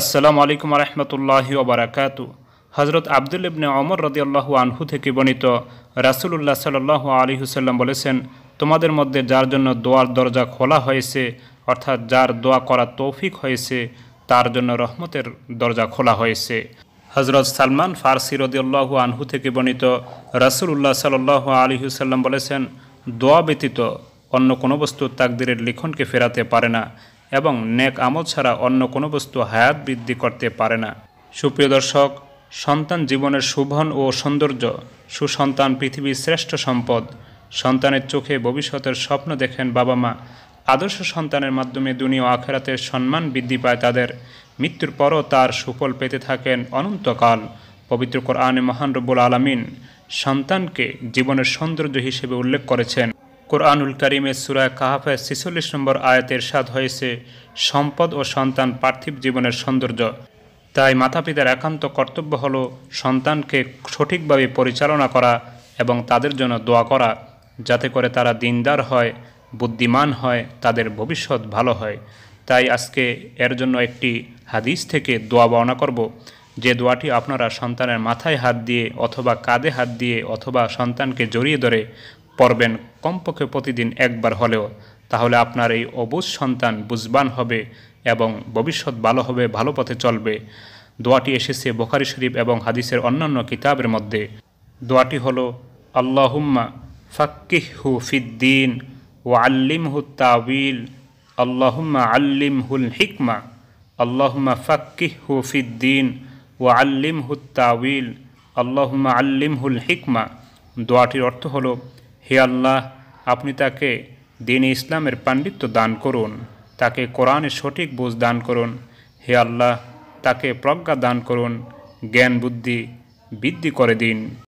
আসসালামু আলাইকুম রহমতুল্লাহি ওবরাকাত হজরত আবদুল ইবনে অমর রদিয়াল্লাহু আনহু থেকে বর্ণিত রাসুলুল্লাহ সাল আলী হুসাল্লাম বলেছেন তোমাদের মধ্যে যার জন্য দোয়ার দরজা খোলা হয়েছে অর্থাৎ যার দোয়া করা তৌফিক হয়েছে তার জন্য রহমতের দরজা খোলা হয়েছে হজরত সালমান ফার্সি রদিয়াল্লাহু আনহু থেকে বর্ণিত রাসুলুল্লাহ সাল্লাহ আলী হুসাল্লাম বলেছেন দোয়া ব্যতীত অন্য কোনো বস্তু তাকদিরের লিখনকে ফেরাতে পারে না এবং নেক আমল ছাড়া অন্য কোনো বস্তু হায়াত বৃদ্ধি করতে পারে না সুপ্রিয় দর্শক সন্তান জীবনের শুভন ও সৌন্দর্য সুসন্তান পৃথিবীর শ্রেষ্ঠ সম্পদ সন্তানের চোখে ভবিষ্যতের স্বপ্ন দেখেন বাবা মা আদর্শ সন্তানের মাধ্যমে দুনিয়া আখেরাতের সম্মান বৃদ্ধি পায় তাদের মৃত্যুর পরও তার সুফল পেতে থাকেন অনন্তকাল পবিত্র কোরআনে মহান রব্বুল আলমিন সন্তানকে জীবনের সৌন্দর্য হিসেবে উল্লেখ করেছেন কোরআনুল করিমের সুরায় কাহাফের ছিচল্লিশ নম্বর আয়াতের স্বাদ হয়েছে সম্পদ ও সন্তান পার্থিব জীবনের সৌন্দর্য তাই মাতা পিতার একান্ত কর্তব্য হল সন্তানকে সঠিকভাবে পরিচালনা করা এবং তাদের জন্য দোয়া করা যাতে করে তারা দিনদার হয় বুদ্ধিমান হয় তাদের ভবিষ্যৎ ভালো হয় তাই আজকে এর জন্য একটি হাদিস থেকে দোয়া বর্ণনা করব যে দোয়াটি আপনারা সন্তানের মাথায় হাত দিয়ে অথবা কাঁধে হাত দিয়ে অথবা সন্তানকে জড়িয়ে ধরে পড়বেন কমপক্ষে প্রতিদিন একবার হলেও তাহলে আপনার এই অবুজ সন্তান বুঝবান হবে এবং ভবিষ্যৎ ভালো হবে ভালো পথে চলবে দোয়াটি এসেছে বোখারি শরীফ এবং হাদিসের অন্যান্য কিতাবের মধ্যে দোয়াটি হল আল্লাহুম্মা ফাক্কিহু ফিদ্দিন ও হু তাবিল আল্লাহুম্মা হুল হিকমা আল্লাহুম্মা ফাক্কিহু ফিদ্দিন ও হু তাবিল আল্লাহুম্মা হুল হিকমা দোয়াটির অর্থ হলো হে আল্লাহ আপনি তাকে দিন ইসলামের পাণ্ডিত্য দান করুন তাকে কোরআনের সঠিক বোঝ দান করুন হে আল্লাহ তাকে প্রজ্ঞা দান করুন জ্ঞান বুদ্ধি বৃদ্ধি করে দিন